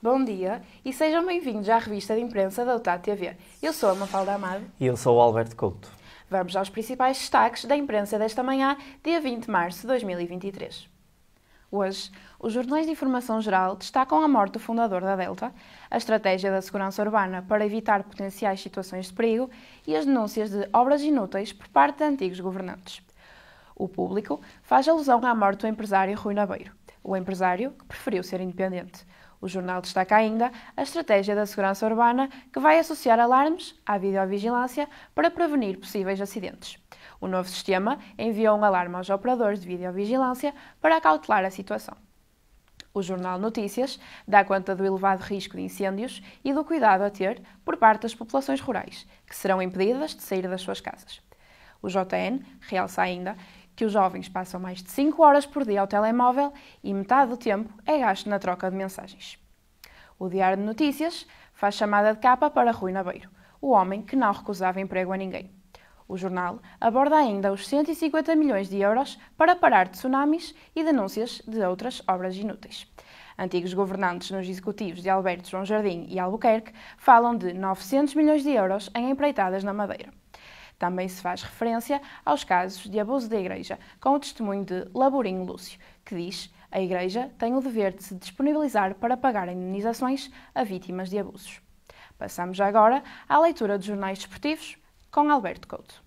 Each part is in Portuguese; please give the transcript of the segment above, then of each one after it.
Bom dia e sejam bem-vindos à revista de imprensa da UTAD TV. Eu sou a Mafalda Amado. E eu sou o Alberto Couto. Vamos aos principais destaques da imprensa desta manhã, dia 20 de março de 2023. Hoje, os jornais de informação geral destacam a morte do fundador da Delta, a estratégia da segurança urbana para evitar potenciais situações de perigo e as denúncias de obras inúteis por parte de antigos governantes. O público faz alusão à morte do empresário Rui Nabeiro, o empresário que preferiu ser independente. O jornal destaca ainda a estratégia da segurança urbana que vai associar alarmes à videovigilância para prevenir possíveis acidentes. O novo sistema envia um alarme aos operadores de videovigilância para cautelar a situação. O jornal Notícias dá conta do elevado risco de incêndios e do cuidado a ter por parte das populações rurais, que serão impedidas de sair das suas casas. O JN realça ainda que os jovens passam mais de 5 horas por dia ao telemóvel e metade do tempo é gasto na troca de mensagens. O Diário de Notícias faz chamada de capa para Rui Nabeiro, o homem que não recusava emprego a ninguém. O jornal aborda ainda os 150 milhões de euros para parar tsunamis e denúncias de outras obras inúteis. Antigos governantes nos executivos de Alberto João Jardim e Albuquerque falam de 900 milhões de euros em empreitadas na Madeira. Também se faz referência aos casos de abuso da Igreja, com o testemunho de Laborinho Lúcio, que diz a Igreja tem o dever de se disponibilizar para pagar indenizações a vítimas de abusos. Passamos agora à leitura dos jornais desportivos com Alberto Couto.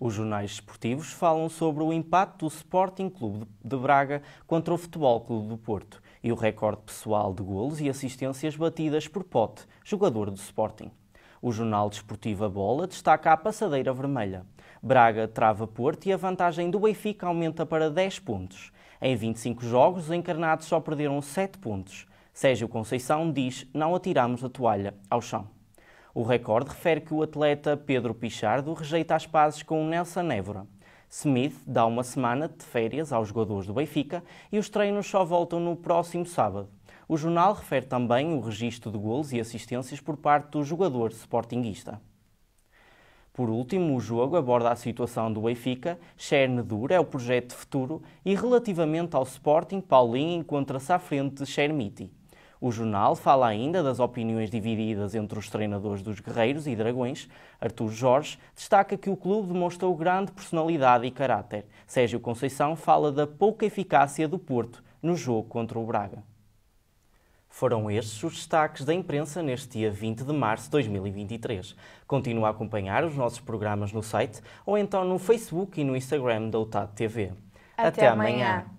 Os jornais desportivos falam sobre o impacto do Sporting Clube de Braga contra o Futebol Clube do Porto e o recorde pessoal de golos e assistências batidas por Pote, jogador do Sporting. O jornal desportivo A Bola destaca a passadeira vermelha. Braga trava Porto e a vantagem do Benfica aumenta para 10 pontos. Em 25 jogos, os encarnados só perderam 7 pontos. Sérgio Conceição diz: não atiramos a toalha ao chão. O recorde refere que o atleta Pedro Pichardo rejeita as pazes com o Nelson Évora. Smith dá uma semana de férias aos jogadores do Benfica e os treinos só voltam no próximo sábado. O jornal refere também o registro de golos e assistências por parte do jogador sportinguista. Por último, o jogo aborda a situação do Benfica, Chernedur é o projeto de futuro e relativamente ao Sporting, Paulinho encontra-se à frente de Chermiti. O jornal fala ainda das opiniões divididas entre os treinadores dos Guerreiros e Dragões. Artur Jorge destaca que o clube demonstrou grande personalidade e caráter. Sérgio Conceição fala da pouca eficácia do Porto no jogo contra o Braga. Foram estes os destaques da imprensa neste dia 20 de março de 2023. Continua a acompanhar os nossos programas no site ou então no Facebook e no Instagram da UTAD TV. Até, Até amanhã. amanhã.